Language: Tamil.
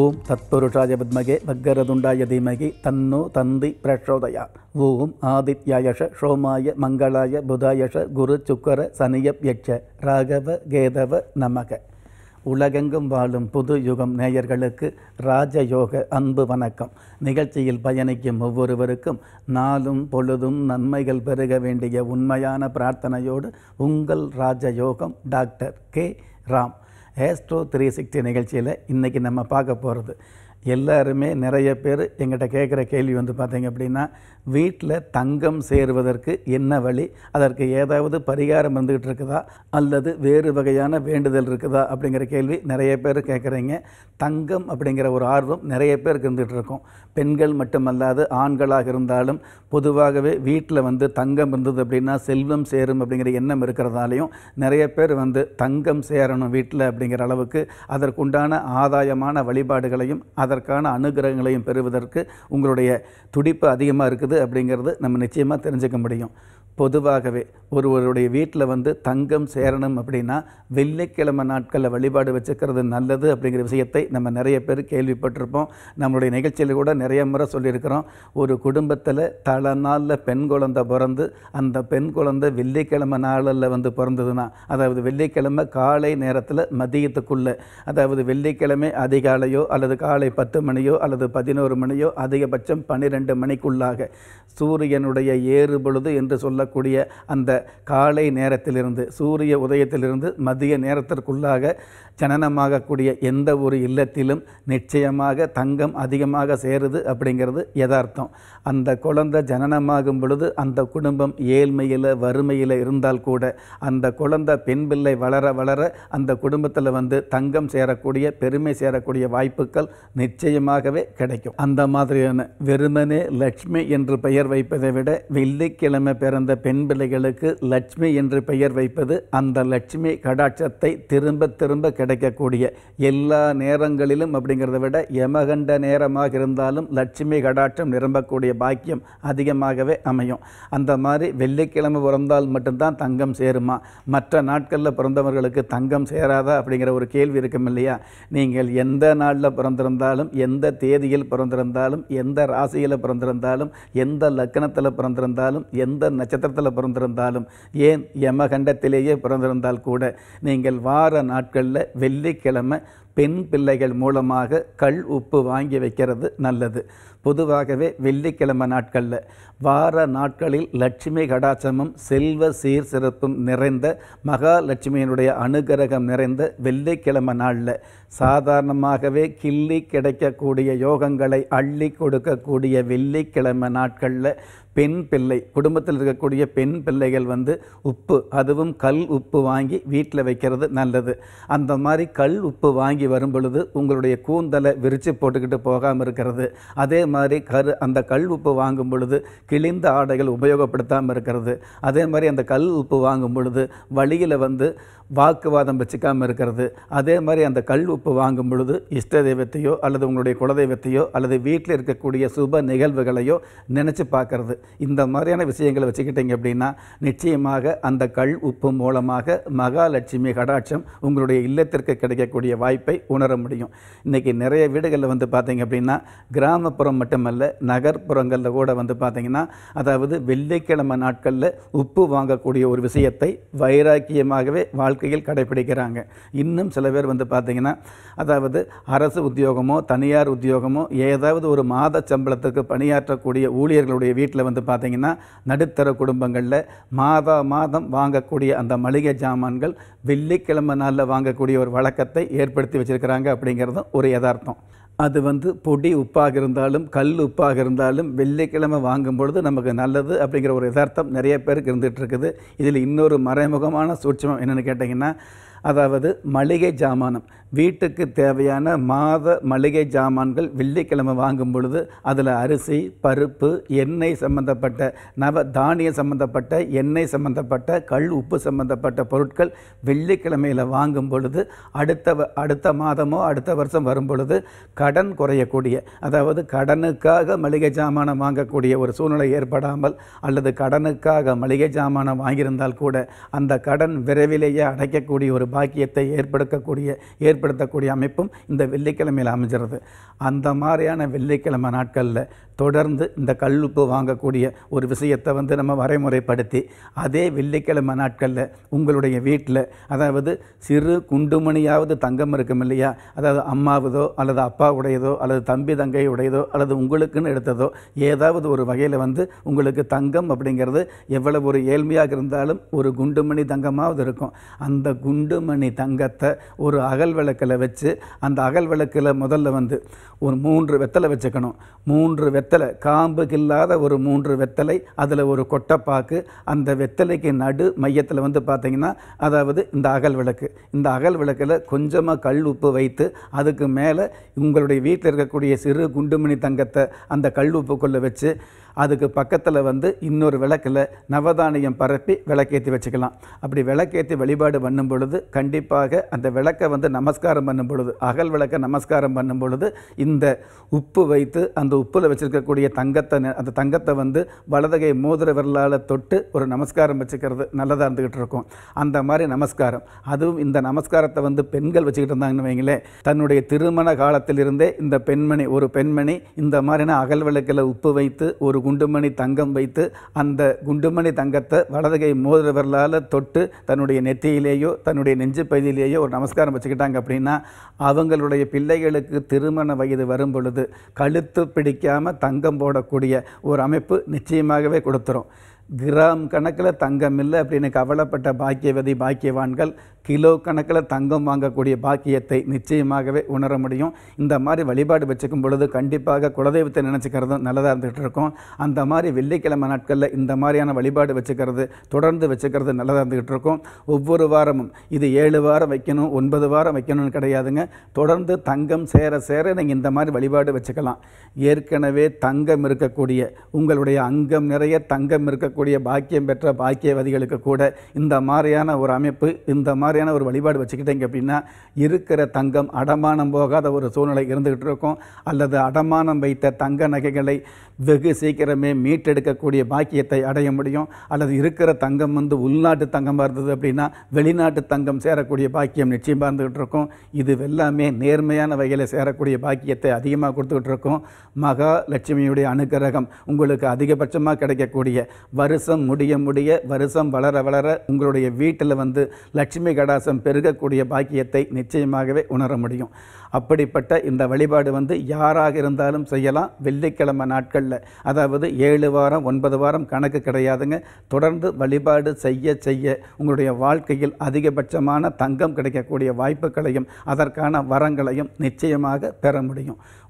ஓம் தத்புருஷாய வித்மகே பக்கரதுண்டாய தீமகி தன்னு தந்தி பிரஷோதய ஓம் ஆதித்யாயஷ ஷோமாய மங்களாய புதாயஷ குரு சுக்கர சனியப்யட்ச ராகவ கேதவ நமக உலகெங்கும் வாழும் புது யுகம் நேயர்களுக்கு ராஜயோக அன்பு வணக்கம் நிகழ்ச்சியில் பயணிக்கும் ஒவ்வொருவருக்கும் நாளும் பொழுதும் நன்மைகள் பெருக வேண்டிய உண்மையான பிரார்த்தனையோடு உங்கள் ராஜயோகம் doctor K Ram astro three sixty நிகழ்ச்சியில் இன்றைக்கி நம்ம பார்க்க போகிறது எல்லாருமே நிறைய பேர் எங்கிட்ட கேட்குற கேள்வி வந்து பார்த்தீங்க அப்படின்னா வீட்டில் தங்கம் சேருவதற்கு என்ன வழி அதற்கு ஏதாவது பரிகாரம் வந்துக்கிட்டு இருக்குதா அல்லது வேறு வகையான வேண்டுதல் இருக்குதா அப்படிங்கிற கேள்வி நிறைய பேர் கேட்குறீங்க தங்கம் அப்படிங்கிற ஒரு ஆர்வம் நிறைய பேருக்கு இருந்துகிட்டு இருக்கும் பெண்கள் மட்டுமல்லாது ஆண்களாக இருந்தாலும் பொதுவாகவே வீட்டில் வந்து தங்கம் இருந்தது அப்படின்னா செல்வம் சேரும் அப்படிங்கிற எண்ணம் இருக்கிறதாலையும் நிறைய பேர் வந்து தங்கம் சேரணும் வீட்டில் அப்படிங்கிற அளவுக்கு அதற்குண்டான ஆதாயமான வழிபாடுகளையும் அதை அதற்கான அனுகிரகங்களையும் பெறுவதற்கு உங்களுடைய துடிப்பு அதிகமாக இருக்குது அப்படிங்கிறது நம்ம நிச்சயமாக தெரிஞ்சுக்க முடியும் பொதுவாகவே ஒருவருடைய வீட்டில் வந்து தங்கம் சேரணும் அப்படின்னா வெள்ளிக்கிழமை நாட்களில் வழிபாடு வச்சுக்கிறது நல்லது அப்படிங்கிற விஷயத்தை நம்ம நிறைய பேர் கேள்விப்பட்டிருப்போம் நம்மளுடைய நிகழ்ச்சியில் கூட நிறைய முறை சொல்லியிருக்கிறோம் ஒரு குடும்பத்தில் தலை நாளில் பெண் குழந்தை பிறந்து அந்த பெண் குழந்தை வெள்ளிக்கிழமை நாளில் வந்து பிறந்ததுன்னா அதாவது வெள்ளிக்கிழமை காலை நேரத்தில் மதியத்துக்குள்ளே அதாவது வெள்ளிக்கிழமை அதிகாலையோ அல்லது காலை பத்து மணியோ அல்லது பதினோரு மணியோ அதிகபட்சம் பன்னிரெண்டு மணிக்குள்ளாக சூரியனுடைய ஏறு பொழுது என்று சொல்ல சொல்லக்கூடிய அந்த காலை நேரத்திலிருந்து சூரிய உதயத்திலிருந்து மதிய நேரத்திற்குள்ளாக ஜனனமாகக்கூடிய எந்த ஒரு இல்லத்திலும் நிச்சயமாக தங்கம் அதிகமாக சேருது அப்படிங்கிறது யதார்த்தம் அந்த குழந்தை ஜனனமாகும் பொழுது அந்த குடும்பம் ஏழ்மையில் வறுமையில் இருந்தால் கூட அந்த குழந்தை பெண் பிள்ளை வளர வளர அந்த குடும்பத்தில் வந்து தங்கம் சேரக்கூடிய பெருமை சேரக்கூடிய வாய்ப்புகள் நிச்சயமாகவே கிடைக்கும் அந்த மாதிரியான வெறுமனே லட்சுமி என்று பெயர் வைப்பதை விட வெள்ளிக்கிழமை பிறந்த பெண் பிள்ளைகளுக்கு லட்சுமி என்று பெயர் வைப்பது அந்த லட்சுமி கடாட்சத்தை திரும்ப திரும்ப கிடைக்கக்கூடிய எல்லா நேரங்களிலும் அப்படிங்கிறத விட யமகண்ட நேரமாக இருந்தாலும் லட்சுமி கடாட்சம் நிரம்பக்கூடிய பாக்கியம் அதிகமாகவே அமையும் அந்த மாதிரி வெள்ளிக்கிழமை பிறந்தால் மட்டும்தான் தங்கம் சேருமா மற்ற நாட்களில் பிறந்தவர்களுக்கு தங்கம் சேராதா அப்படிங்கிற ஒரு கேள்வி இருக்கும் இல்லையா நீங்கள் எந்த நாளில் பிறந்திருந்தாலும் எந்த தேதியில் பிறந்திருந்தாலும் எந்த ராசியில் பிறந்திருந்தாலும் எந்த லக்கணத்தில் பிறந்திருந்தாலும் எந்த நட்சத்திர நட்சத்திரத்தில் பிறந்திருந்தாலும் ஏன் யமகண்டத்திலேயே பிறந்திருந்தால் கூட நீங்கள் வார நாட்களில் வெள்ளிக்கிழமை பெண் பிள்ளைகள் மூலமாக கல் உப்பு வாங்கி வைக்கிறது நல்லது பொதுவாகவே வெள்ளிக்கிழமை நாட்களில் வார நாட்களில் லட்சுமி கடாச்சமும் செல்வ சீர் சிறப்பும் நிறைந்த மகாலட்சுமியினுடைய அனுகிரகம் நிறைந்த வெள்ளிக்கிழமை நாளில் சாதாரணமாகவே கிள்ளி கிடைக்கக்கூடிய யோகங்களை அள்ளி கொடுக்கக்கூடிய வெள்ளிக்கிழமை நாட்களில் பெண் பிள்ளை குடும்பத்தில் இருக்கக்கூடிய பெண் பிள்ளைகள் வந்து உப்பு அதுவும் கல் உப்பு வாங்கி வீட்டில் வைக்கிறது நல்லது அந்த மாதிரி கல் உப்பு வாங்கி வாங்கி வரும் பொழுது உங்களுடைய கூந்தலை விரித்து போட்டுக்கிட்டு போகாமல் இருக்கிறது அதே மாதிரி கரு அந்த கல் உப்பு வாங்கும் பொழுது கிழிந்த ஆடைகள் உபயோகப்படுத்தாமல் இருக்கிறது அதே மாதிரி அந்த கல் உப்பு வாங்கும் பொழுது வழியில் வந்து வாக்குவாதம் வச்சுக்காமல் இருக்கிறது அதே மாதிரி அந்த கல் உப்பு வாங்கும் பொழுது இஷ்ட தெய்வத்தையோ அல்லது உங்களுடைய குலதெய்வத்தையோ அல்லது வீட்டில் இருக்கக்கூடிய சுப நிகழ்வுகளையோ நினச்சி பார்க்கறது இந்த மாதிரியான விஷயங்களை வச்சுக்கிட்டீங்க அப்படின்னா நிச்சயமாக அந்த கல் உப்பு மூலமாக மகாலட்சுமி கடாட்சம் உங்களுடைய இல்லத்திற்கு கிடைக்கக்கூடிய வாய்ப்பை பாதுகாப்பை உணர முடியும் இன்றைக்கி நிறைய வீடுகளில் வந்து பார்த்திங்க அப்படின்னா கிராமப்புறம் மட்டுமல்ல நகர்ப்புறங்களில் கூட வந்து பார்த்திங்கன்னா அதாவது வெள்ளிக்கிழமை நாட்களில் உப்பு வாங்கக்கூடிய ஒரு விஷயத்தை வைராக்கியமாகவே வாழ்க்கையில் கடைபிடிக்கிறாங்க இன்னும் சில பேர் வந்து பார்த்திங்கன்னா அதாவது அரசு உத்தியோகமோ தனியார் உத்தியோகமோ ஏதாவது ஒரு மாத சம்பளத்துக்கு பணியாற்றக்கூடிய ஊழியர்களுடைய வீட்டில் வந்து பார்த்திங்கன்னா நடுத்தர குடும்பங்களில் மாத மாதம் வாங்கக்கூடிய அந்த மளிகை ஜாமான்கள் வெள்ளிக்கிழமை நாளில் வாங்கக்கூடிய ஒரு வழக்கத்தை ஏற்படுத்தி வச்சுருக்கிறாங்க அப்படிங்கிறதும் ஒரு யதார்த்தம் அது வந்து பொடி உப்பாக இருந்தாலும் கல் உப்பாக இருந்தாலும் வெள்ளிக்கிழமை வாங்கும் பொழுது நமக்கு நல்லது அப்படிங்கிற ஒரு யதார்த்தம் நிறைய பேருக்கு இருந்துகிட்ருக்குது இதில் இன்னொரு மறைமுகமான சூட்சமம் என்னென்னு கேட்டிங்கன்னா அதாவது மளிகை ஜாமானம் வீட்டுக்கு தேவையான மாத மளிகை ஜாமான்கள் வெள்ளிக்கிழமை வாங்கும் பொழுது அதில் அரிசி பருப்பு எண்ணெய் சம்பந்தப்பட்ட நவ தானியம் சம்பந்தப்பட்ட எண்ணெய் சம்பந்தப்பட்ட கல் உப்பு சம்பந்தப்பட்ட பொருட்கள் வெள்ளிக்கிழமையில் வாங்கும் பொழுது அடுத்த அடுத்த மாதமோ அடுத்த வருஷம் வரும் பொழுது கடன் குறையக்கூடிய அதாவது கடனுக்காக மளிகை ஜாமானம் வாங்கக்கூடிய ஒரு சூழ்நிலை ஏற்படாமல் அல்லது கடனுக்காக மளிகை ஜாமானம் வாங்கியிருந்தால் கூட அந்த கடன் விரைவிலேயே அடைக்கக்கூடிய ஒரு பாக்கியத்தை ஏற்படுத்தக்கூடிய ஏற்படுத்தக்கூடிய அமைப்பும் இந்த வெள்ளிக்கிழமையில் அமைஞ்சிருது அந்த மாதிரியான வெள்ளிக்கிழமை நாட்களில் தொடர்ந்து இந்த கல்லுப்பு வாங்கக்கூடிய ஒரு விஷயத்தை வந்து நம்ம வரைமுறைப்படுத்தி அதே வெள்ளிக்கிழமை நாட்களில் உங்களுடைய வீட்டில் அதாவது சிறு குண்டுமணியாவது தங்கம் இருக்கும் இல்லையா அதாவது அம்மாவதோ அல்லது அப்பாவுடையதோ அல்லது தம்பி தங்கையுடையதோ அல்லது உங்களுக்குன்னு எடுத்ததோ ஏதாவது ஒரு வகையில் வந்து உங்களுக்கு தங்கம் அப்படிங்கிறது எவ்வளவு ஒரு ஏழ்மையாக இருந்தாலும் ஒரு குண்டுமணி தங்கமாவது இருக்கும் அந்த குண்டு மணி தங்கத்தை ஒரு அகல் விளக்கில் வச்சு அந்த அகல் விளக்கில் முதல்ல வந்து ஒரு மூன்று வெத்தலை வச்சுக்கணும் மூன்று வெத்தலை காம்புக்கு இல்லாத ஒரு மூன்று வெத்தலை அதில் ஒரு கொட்டைப்பாக்கு அந்த வெத்தலைக்கு நடு மையத்தில் வந்து பார்த்திங்கன்னா அதாவது இந்த அகல் விளக்கு இந்த அகல் விளக்கில் கொஞ்சமாக கல் உப்பு வைத்து அதுக்கு மேலே உங்களுடைய வீட்டில் இருக்கக்கூடிய சிறு குண்டுமணி தங்கத்தை அந்த கல் உப்புக்குள்ளே வச்சு அதுக்கு பக்கத்தில் வந்து இன்னொரு விளக்கில் நவதானியம் பரப்பி விளக்கேற்றி வச்சுக்கலாம் அப்படி விளக்கேற்றி வழிபாடு பண்ணும் பொழுது கண்டிப்பாக அந்த விளக்கை வந்து நமஸ்காரம் பண்ணும் பொழுது அகல் விளக்கை நமஸ்காரம் பண்ணும் பொழுது இந்த உப்பு வைத்து அந்த உப்பில் வச்சுருக்கக்கூடிய தங்கத்தை அந்த தங்கத்தை வந்து வலதகை மோதிர விரலால் தொட்டு ஒரு நமஸ்காரம் வச்சுக்கிறது நல்லதாக இருந்துக்கிட்டு இருக்கும் அந்த மாதிரி நமஸ்காரம் அதுவும் இந்த நமஸ்காரத்தை வந்து பெண்கள் வச்சுக்கிட்டு இருந்தாங்கன்னு வைங்களேன் தன்னுடைய திருமண காலத்திலிருந்தே இந்த பெண்மணி ஒரு பெண்மணி இந்த மாதிரினா அகல் விளக்கில் உப்பு வைத்து ஒரு குண்டுமணி தங்கம் வைத்து அந்த குண்டுமணி தங்கத்தை வலதுகை மோதிர தொட்டு தன்னுடைய நெற்றியிலேயோ தன்னுடைய நெஞ்சு பகுதியிலேயோ ஒரு நமஸ்காரம் வச்சுக்கிட்டாங்க அப்படின்னா அவங்களுடைய பிள்ளைகளுக்கு திருமண வயது வரும் பொழுது கழுத்து பிடிக்காமல் தங்கம் போடக்கூடிய ஒரு அமைப்பு நிச்சயமாகவே கொடுத்துரும் கிராம் கணக்கில் தங்கம் இல்லை அப்படின்னு கவலைப்பட்ட பாக்கியவதி பாக்கியவான்கள் கிலோ கணக்கில் தங்கம் வாங்கக்கூடிய பாக்கியத்தை நிச்சயமாகவே உணர முடியும் இந்த மாதிரி வழிபாடு வச்சுக்கும் பொழுது கண்டிப்பாக குலதெய்வத்தை நினச்சிக்கிறதும் நல்லதாக இருந்துகிட்டு இருக்கும் அந்த மாதிரி வெள்ளிக்கிழமை நாட்களில் இந்த மாதிரியான வழிபாடு வச்சுக்கிறது தொடர்ந்து வச்சுக்கிறது நல்லதாக இருந்துகிட்டு இருக்கும் ஒவ்வொரு வாரமும் இது ஏழு வாரம் வைக்கணும் ஒன்பது வாரம் வைக்கணும்னு கிடையாதுங்க தொடர்ந்து தங்கம் சேர சேர நீங்கள் இந்த மாதிரி வழிபாடு வச்சுக்கலாம் ஏற்கனவே தங்கம் இருக்கக்கூடிய உங்களுடைய அங்கம் நிறைய தங்கம் இருக்கக்கூடிய கூடிய பாக்கியம் பெற்ற பாக்கியவாதிகளுக்கு கூட இந்த மாதிரியான ஒரு அமைப்பு இந்த மாதிரியான ஒரு வழிபாடு வச்சுக்கிட்டீங்க அப்படின்னா இருக்கிற தங்கம் அடமானம் போகாத ஒரு சூழ்நிலை இருந்துக்கிட்டு இருக்கும் அல்லது அடமானம் வைத்த தங்க நகைகளை வெகு சீக்கிரமே மீட்டெடுக்கக்கூடிய பாக்கியத்தை அடைய முடியும் அல்லது இருக்கிற தங்கம் வந்து உள்நாட்டு தங்கமாக இருந்தது அப்படின்னா வெளிநாட்டு தங்கம் சேரக்கூடிய பாக்கியம் நிச்சயமாக இருந்துகிட்டு இருக்கும் இது எல்லாமே நேர்மையான வகையில் சேரக்கூடிய பாக்கியத்தை அதிகமாக கொடுத்துக்கிட்டு இருக்கும் மகாலட்சுமியுடைய அனுகிரகம் உங்களுக்கு அதிகபட்சமாக கிடைக்கக்கூடிய வருஷம் முடிய முடிய வருஷம் வளர வளர உங்களுடைய வீட்டில் வந்து லட்சுமி கடாசம் பெருகக்கூடிய பாக்கியத்தை நிச்சயமாகவே உணர முடியும் அப்படிப்பட்ட இந்த வழிபாடு வந்து யாராக இருந்தாலும் செய்யலாம் வெள்ளிக்கிழமை நாட்களில் அதாவது ஏழு வாரம் ஒன்பது வாரம் கணக்கு கிடையாதுங்க தொடர்ந்து வழிபாடு செய்ய செய்ய உங்களுடைய வாழ்க்கையில் அதிகபட்சமான தங்கம் கிடைக்கக்கூடிய வாய்ப்புகளையும் அதற்கான வரங்களையும் நிச்சயமாக பெற முடியும்